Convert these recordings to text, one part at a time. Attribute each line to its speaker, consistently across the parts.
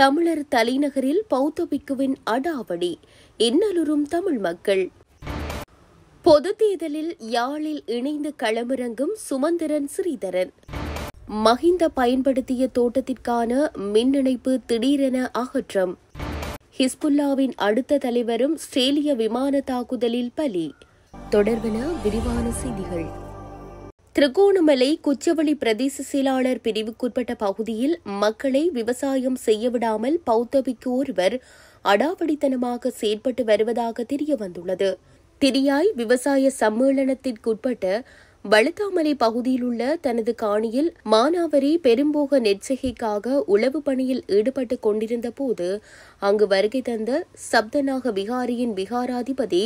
Speaker 1: தமிழர் தலைநகரில் பௌத்த பிக்குவின் அடாவடி இன்னலுறும் தமிழ் மக்கள் பொது தேர்தலில் யாழில் இணைந்து களமிறங்கும் சுமந்திரன் ஸ்ரீதரன் மஹிந்த பயன்படுத்திய தோட்டத்திற்கான மின் இணைப்பு திடீரென அகற்றம் ஹிஸ்புல்லாவின் அடுத்த தலைவரும் ஸ்ரேலிய விமான தாக்குதலில் பலி தொடர்பென விரிவான செய்திகள் திருகோணமலை குச்சவெளி பிரதேச செயலாளர் பிரிவுக்குட்பட்ட பகுதியில் மக்களை விவசாயம் செய்யவிடாமல் பௌத்தபிக்கு ஒருவர் அடாவடித்தனமாக செயற்பட்டு வருவதாக தெரிய வந்துள்ளது திரியாய் விவசாய சம்மேளனத்திற்குட்பட்ட வழுத்தாமலை பகுதியில் உள்ள தனது காணியில் மானாவரி பெரும்போக நெற்சகைக்காக உளவு பணியில் ஈடுபட்டு கொண்டிருந்த போது அங்கு வருகை தந்த சப்தநாக விகாரியின் விகாராதிபதி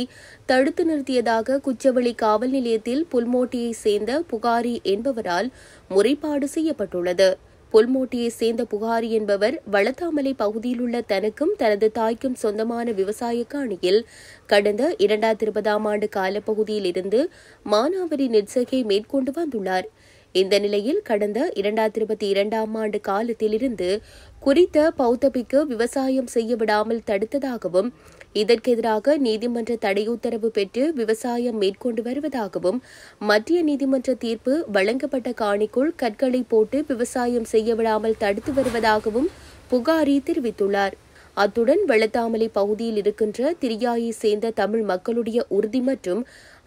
Speaker 1: தடுத்து நிறுத்தியதாக குச்சவெளி காவல் நிலையத்தில் புல்மோட்டியைச் சேர்ந்த புகாரி என்பவரால் முறைப்பாடு செய்யப்பட்டுள்ளது பொல்மோட்டியை சேர்ந்த புகாரி என்பவர் வளத்தாமலை பகுதியிலுள்ள தனக்கும் தனது தாய்க்கும் சொந்தமான விவசாய காணியில் கடந்த இரண்டாயிரத்தி இருபதாம் ஆண்டு காலப்பகுதியில் இருந்து மானாவரி நெற்சகை மேற்கொண்டு வந்துள்ளார் இந்த நிலையில் கடந்த இரண்டாயிரத்தி இருபத்தி இரண்டாம் ஆண்டு காலத்திலிருந்து குறித்த பௌத்தபிக்கு விவசாயம் செய்ய விடாமல் தடுத்ததாகவும் இதற்கெதிராக நீதிமன்ற தடையுத்தரவு பெற்று விவசாயம் மேற்கொண்டு வருவதாகவும் மத்திய நீதிமன்ற தீர்ப்பு வழங்கப்பட்ட காணிக்குள் கற்களை போட்டு விவசாயம் செய்ய விடாமல் தடுத்து வருவதாகவும் புகாரி தெரிவித்துள்ளார் அத்துடன் வெள்ளத்தாமலை பகுதியில் இருக்கின்ற திரியாயை சேர்ந்த தமிழ் மக்களுடைய உறுதி மற்றும்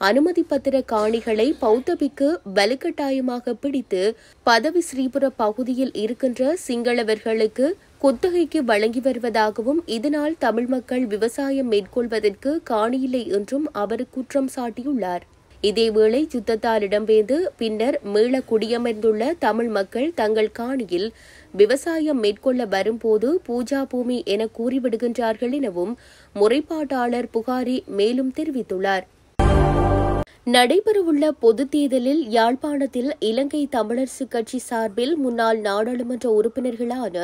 Speaker 1: அனுமதி பத்திர காணிகளை பௌத்தபிக்கு வலுக்கட்டாயமாக பிடித்து பதவி ஸ்ரீபுர பகுதியில் இருக்கின்ற சிங்களவர்களுக்கு குத்தகைக்கு வழங்கி வருவதாகவும் இதனால் தமிழ் மக்கள் விவசாயம் மேற்கொள்வதற்கு காணியில்லை என்றும் அவர் குற்றம் சாட்டியுள்ளார் இதேவேளை யுத்தத்தால் இடம்பெயர்ந்து பின்னர் மீள குடியமர்ந்துள்ள தமிழ் மக்கள் தங்கள் காணியில் விவசாயம் மேற்கொள்ள வரும்போது பூஜா பூமி என கூறிவிடுகின்றார்கள் எனவும் முறைப்பாட்டாளர் புகாரி மேலும் தெரிவித்துள்ளார் நடைபெறவுள்ள பொதுத் தேர்தலில் யாழ்ப்பாணத்தில் இலங்கை தமிழரசு கட்சி சார்பில் முன்னாள் நாடாளுமன்ற உறுப்பினர்களான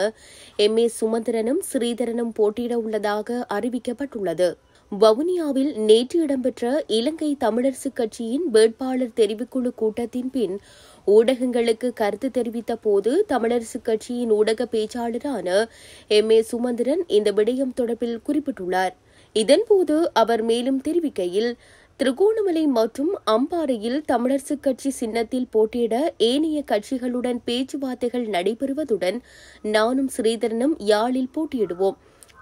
Speaker 1: எம் ஏ சுமந்திரனும் ஸ்ரீதரனும் போட்டியிட உள்ளதாக அறிவிக்கப்பட்டுள்ளது வவுனியாவில் நேற்று இடம்பெற்ற இலங்கை தமிழரசு கட்சியின் வேட்பாளர் தெரிவுக்குழு கூட்டத்தின் பின் ஊடகங்களுக்கு கருத்து தெரிவித்த போது தமிழரசு கட்சியின் ஊடக பேச்சாளரான எம் ஏ சுமந்திரன் இந்த விடயம் தொடர்பில் குறிப்பிட்டுள்ளார் இதன்போது அவர் மேலும் தெரிவிக்கையில் திருகோணமலை மற்றும் அம்பாறையில் தமிழரசுக் கட்சி சின்னத்தில் போட்டியிட ஏனைய கட்சிகளுடன் பேச்சுவார்த்தைகள் நடைபெறுவதுடன் நானும் ஸ்ரீதரனும் யாழில் போட்டியிடுவோம்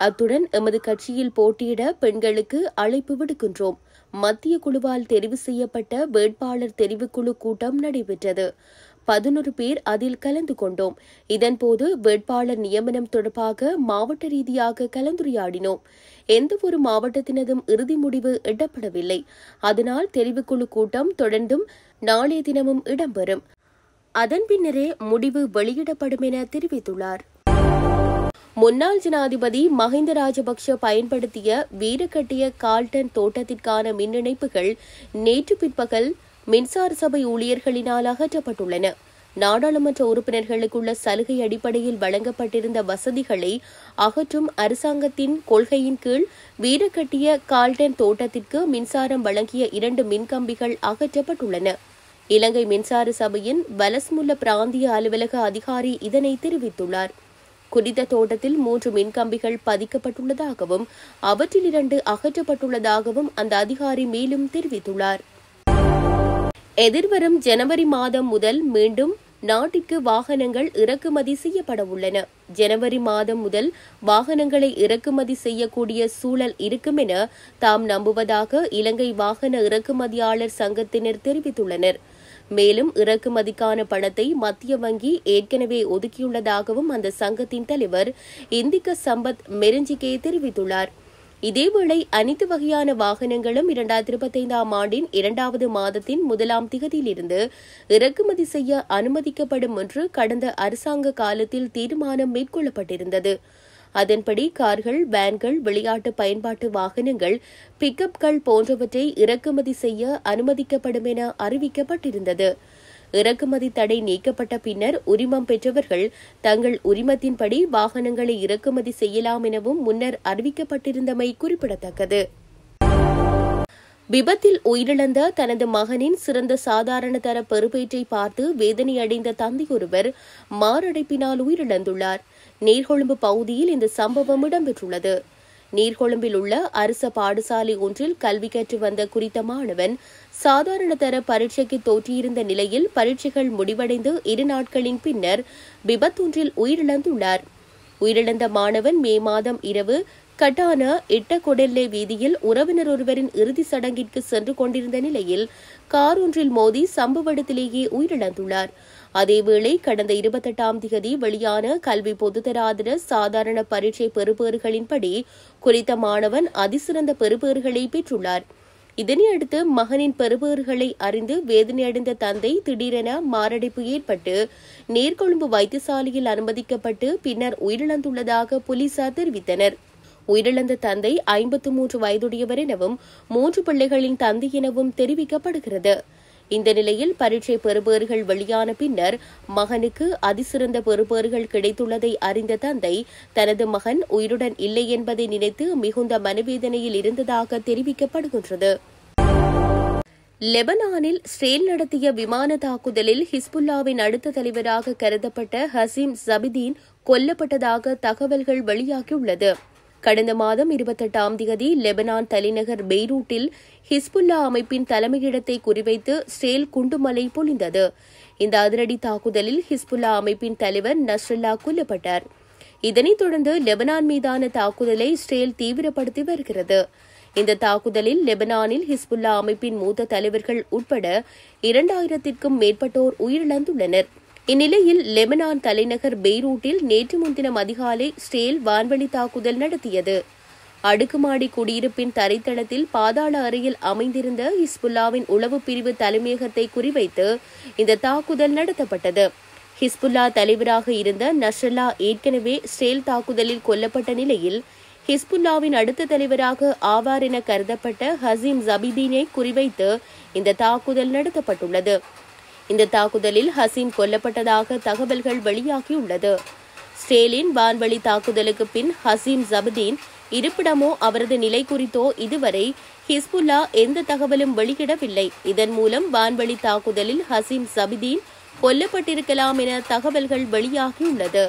Speaker 1: அத்துடன் எமது கட்சியில் போட்டியிட பெண்களுக்கு அழைப்பு விடுக்கின்றோம் மத்திய குழுவால் தெரிவு செய்யப்பட்ட வேட்பாளர் தெரிவுக்குழு கூட்டம் நடைபெற்றது பதினொரு பேர் அதில் கலந்து கொண்டோம் இதன்போது வேட்பாளர் நியமனம் தொடர்பாக மாவட்ட ரீதியாக கலந்துரையாடினோம் எந்தவொரு மாவட்டத்தினதும் இறுதி முடிவு எட்டப்படவில்லை அதனால் தெரிவுக்குழு கூட்டம் தொடர்ந்தும் நாளைய தினமும் இடம்பெறும் அதன் பின்னரே முடிவு வெளியிடப்படும் என தெரிவித்துள்ளார் முன்னாள் ஜனாதிபதி மஹிந்த ராஜபக்ஷ பயன்படுத்திய வீரக்கட்டிய கால்டன் தோட்டத்திற்கான மின் இணைப்புகள் நேற்று பிற்பகல் மின்சார சபை ஊழியர்களினால் அகற்றப்பட்டுள்ளன நாடாளுமன்ற உறுப்பினர்களுக்குள்ள சலுகை அடிப்படையில் வழங்கப்பட்டிருந்த வசதிகளை அகற்றும் அரசாங்கத்தின் கொள்கையின் கீழ் வீடு கட்டிய கால்டன் தோட்டத்திற்கு மின்சாரம் வழங்கிய இரண்டு மின்கம்பிகள் அகற்றப்பட்டுள்ளன இலங்கை மின்சார சபையின் வலஸ்முல்ல பிராந்திய அலுவலக அதிகாரி இதனை தெரிவித்துள்ளார் குறித்த தோட்டத்தில் மூன்று மின்கம்பிகள் பதிக்கப்பட்டுள்ளதாகவும் அவற்றில் இரண்டு அகற்றப்பட்டுள்ளதாகவும் அந்த அதிகாரி மேலும் தெரிவித்துள்ளார் எதிர்வரும் ஜனவரி மாதம் முதல் மீண்டும் நாட்டிற்கு வாகனங்கள் இறக்குமதி செய்யப்பட உள்ளன ஜனவரி மாதம் முதல் வாகனங்களை இறக்குமதி செய்யக்கூடிய சூழல் இருக்கும் என தாம் நம்புவதாக இலங்கை வாகன இறக்குமதியாளர் சங்கத்தினர் தெரிவித்துள்ளனர் மேலும் இறக்குமதிக்கான பணத்தை மத்திய வங்கி ஏற்கனவே ஒதுக்கியுள்ளதாகவும் அந்த சங்கத்தின் தலைவர் இந்திக்க சம்பத் மெருஞ்சிகே தெரிவித்துள்ளாா் இதேவேளை அனைத்து வகையான வாகனங்களும் இரண்டாயிரத்தி இருபத்தைந்தாம் ஆண்டின் இரண்டாவது மாதத்தின் முதலாம் திகதியிலிருந்து இறக்குமதி செய்ய அனுமதிக்கப்படும் என்று கடந்த அரசாங்க காலத்தில் தீர்மானம் மேற்கொள்ளப்பட்டிருந்தது அதன்படி கார்கள் வேன்கள் விளையாட்டு பயன்பாட்டு வாகனங்கள் பிக்கப்கள் போன்றவற்றை இறக்குமதி செய்ய அனுமதிக்கப்படும் என அறிவிக்கப்பட்டிருந்தது இறக்குமதி தடை நீக்கப்பட்ட பின்னர் உரிமம் பெற்றவர்கள் தங்கள் உரிமத்தின்படி வாகனங்களை இறக்குமதி செய்யலாம் எனவும் முன்னர் அறிவிக்கப்பட்டிருந்தமை குறிப்பிடத்தக்கது விபத்தில் உயிரிழந்த தனது மகனின் சிறந்த சாதாரண தர பெறுபேற்றை பார்த்து வேதனை அடைந்த ஒருவர் மாரடைப்பினால் உயிரிழந்துள்ளார் நீர்கொழும்பு பகுதியில் இந்த சம்பவம் இடம்பெற்றுள்ளது நீர்கொழும்பில் உள்ள அரச பாடசாலை ஒன்றில் கல்வி கற்று வந்த குறித்த மாணவன் சாதாரண தர பரீட்சைக்கு தோற்றியிருந்த நிலையில் பரீட்சைகள் முடிவடைந்து இரு நாட்களின் பின்னர் விபத்தொன்றில் உயிரிழந்துள்ளார் உயிரிழந்த மாணவன் மே மாதம் இரவு இட்ட இட்டகொடெல்லே வீதியில் உறவினர் ஒருவரின் இறுதி சடங்கிற்கு சென்று கொண்டிருந்த நிலையில் கார் ஒன்றில் மோதி சம்பவ இடத்திலேயே உயிரிழந்துள்ளார் அதேவேளை கடந்த இருபத்தெட்டாம் திகதி வெளியான கல்வி பொதுத்தராதர சாதாரண பரீட்சை பெறுபேறுகளின்படி குறித்த மாணவன் அதிசிறந்த பெறுபேறுகளை பெற்றுள்ளார் இதனையடுத்து மகனின் பெறுபேறுகளை அறிந்து வேதனையடைந்த தந்தை திடீரென மாரடைப்பு ஏற்பட்டு நேர்கொழும்பு வைத்தியசாலையில் அனுமதிக்கப்பட்டு பின்னர் உயிரிழந்துள்ளதாக போலீசார் தெரிவித்தனர் உயிரிழந்த தந்தை ஐம்பத்து மூன்று வயதுடையவர் எனவும் மூன்று பிள்ளைகளின் தந்தை எனவும் தெரிவிக்கப்படுகிறது இந்த நிலையில் பரீட்சை பெறுபேறுகள் வெளியான பின்னர் மகனுக்கு அதிசிறந்த பெறுபேறுகள் கிடைத்துள்ளதை அறிந்த தந்தை தனது மகன் உயிருடன் இல்லை என்பதை நினைத்து மிகுந்த மனவேதனையில் இருந்ததாக தெரிவிக்கப்படுகின்றது லெபனானில் ஸ்ரேல் நடத்திய விமான தாக்குதலில் ஹிஸ்புல்லாவின் அடுத்த தலைவராக கருதப்பட்ட ஹசீம் ஜபிதீன் கொல்லப்பட்டதாக தகவல்கள் வெளியாகியுள்ளது கடந்த மாதம் இருபத்தெட்டாம் தேதி லெபனான் தலைநகர் பெய்ரூட்டில் ஹிஸ்புல்லா அமைப்பின் தலைமையிடத்தை குறிவைத்து ஸ்ரேல் குண்டுமலை பொழிந்தது இந்த அதிரடி தாக்குதலில் ஹிஸ்புல்லா அமைப்பின் தலைவர் நஸ்ரல்லா கொல்லப்பட்டார் இதனைத் தொடர்ந்து லெபனான் மீதான தாக்குதலை ஸ்ரேல் தீவிரப்படுத்தி வருகிறது இந்த தாக்குதலில் லெபனானில் ஹிஸ்புல்லா அமைப்பின் மூத்த தலைவர்கள் உட்பட இரண்டாயிரத்திற்கும் மேற்பட்டோர் உயிரிழந்துள்ளனர் இந்நிலையில் லெபனான் தலைநகர் பெய்ரூட்டில் நேற்று முன்தினம் அதிகாலை ஸ்டேல் வான்வழி தாக்குதல் நடத்தியது அடுக்குமாடி குடியிருப்பின் தரைத்தளத்தில் பாதாள அறையில் அமைந்திருந்த ஹிஸ்புல்லாவின் உளவு பிரிவு தலைமையகத்தை குறிவைத்து இந்த தாக்குதல் நடத்தப்பட்டது ஹிஸ்புல்லா தலைவராக இருந்த நஷல்லா ஏற்கனவே ஸ்டேல் தாக்குதலில் கொல்லப்பட்ட நிலையில் ஹிஸ்புல்லாவின் அடுத்த தலைவராக ஆவார் என கருதப்பட்ட ஹசீம் ஜபிதீனை குறிவைத்து இந்த தாக்குதல் நடத்தப்பட்டுள்ளது இந்த தாக்குதலில் ஹசீம் கொல்லப்பட்டதாக தகவல்கள் வெளியாகியுள்ளது ஸ்டேலின் வான்வழி தாக்குதலுக்கு பின் ஹசீம் ஜபுதீன் இருப்பிடமோ அவரது நிலை குறித்தோ இதுவரை ஹிஸ்புல்லா எந்த தகவலும் வெளியிடவில்லை இதன் மூலம் வான்வழி தாக்குதலில் ஹசீம் ஜபிதீன் கொல்லப்பட்டிருக்கலாம் என தகவல்கள் வெளியாகியுள்ளது